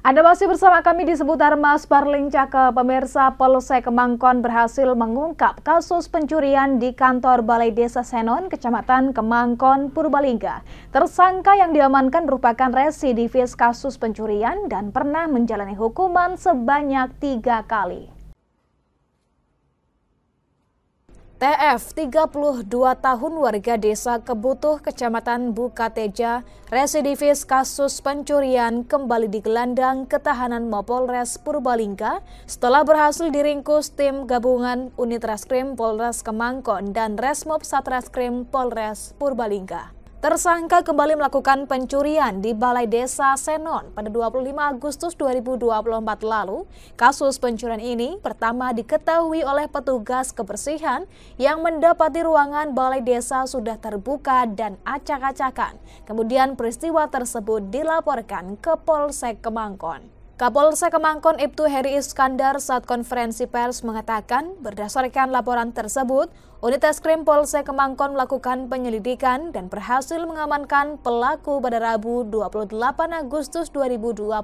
Anda masih bersama kami di seputar Mas Parling Cakep. Pemirsa Polsek Kemangkon berhasil mengungkap kasus pencurian di kantor Balai Desa Senon, Kecamatan Kemangkon, Purbalingga. Tersangka yang diamankan merupakan residivis kasus pencurian dan pernah menjalani hukuman sebanyak tiga kali. TF, 32 tahun warga desa Kebutuh, Kecamatan Bukateja, residivis kasus pencurian kembali digelandang ketahanan Mapolres Purbalingga setelah berhasil diringkus tim gabungan unit reskrim Polres Kemangkon dan Resmob Satreskrim Polres Purbalingga. Tersangka kembali melakukan pencurian di Balai Desa Senon pada 25 Agustus 2024 lalu. Kasus pencurian ini pertama diketahui oleh petugas kebersihan yang mendapati ruangan Balai Desa sudah terbuka dan acak-acakan. Kemudian peristiwa tersebut dilaporkan ke Polsek Kemangkon. Kapolsek Kemangkon Ibtu Heri Iskandar saat konferensi pers mengatakan berdasarkan laporan tersebut, unit Krim Polsek Kemangkon melakukan penyelidikan dan berhasil mengamankan pelaku pada Rabu 28 Agustus 2024.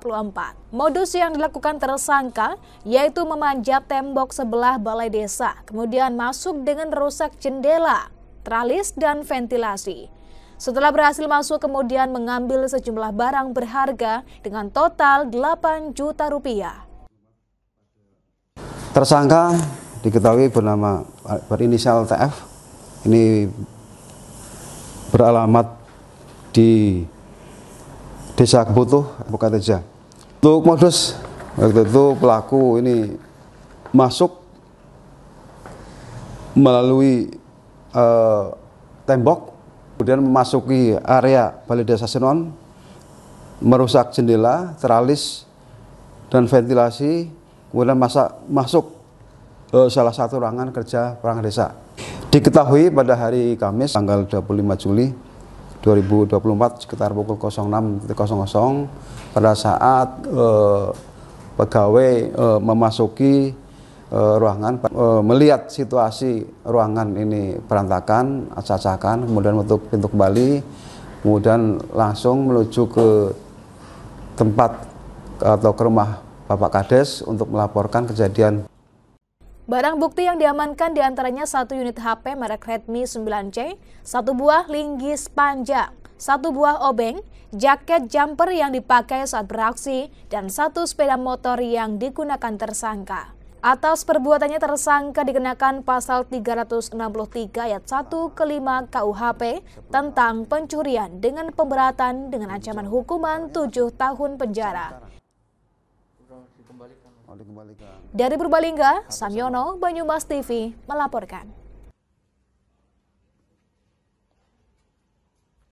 Modus yang dilakukan tersangka yaitu memanjat tembok sebelah balai desa, kemudian masuk dengan rusak jendela, tralis, dan ventilasi. Setelah berhasil masuk kemudian mengambil sejumlah barang berharga dengan total 8 juta rupiah. Tersangka diketahui bernama berinisial TF. Ini beralamat di Desa Kebutuh, Bukateja. Untuk modus, waktu itu pelaku ini masuk melalui uh, tembok kemudian memasuki area Balai Desa Senon, merusak jendela, teralis, dan ventilasi, kemudian masa, masuk ke salah satu ruangan kerja perang desa. Diketahui pada hari Kamis tanggal 25 Juli 2024 sekitar pukul 06.00 pada saat eh, pegawai eh, memasuki uh, ruangan, uh, melihat situasi ruangan ini berantakan, acak-acakan, kemudian untuk pintu kembali, kemudian langsung menuju ke tempat atau ke rumah Bapak Kades untuk melaporkan kejadian. Barang bukti yang diamankan diantaranya satu unit HP merek Redmi 9C, satu buah linggis panjang, satu buah obeng, jaket jumper yang dipakai saat beraksi, dan satu sepeda motor yang digunakan tersangka. Atas perbuatannya tersangka dikenakan pasal 363 ayat 1 ke 5 KUHP tentang pencurian dengan pemberatan dengan ancaman hukuman 7 tahun penjara. Oh, Dari Purbalingga, Samyono, Banyumas TV melaporkan.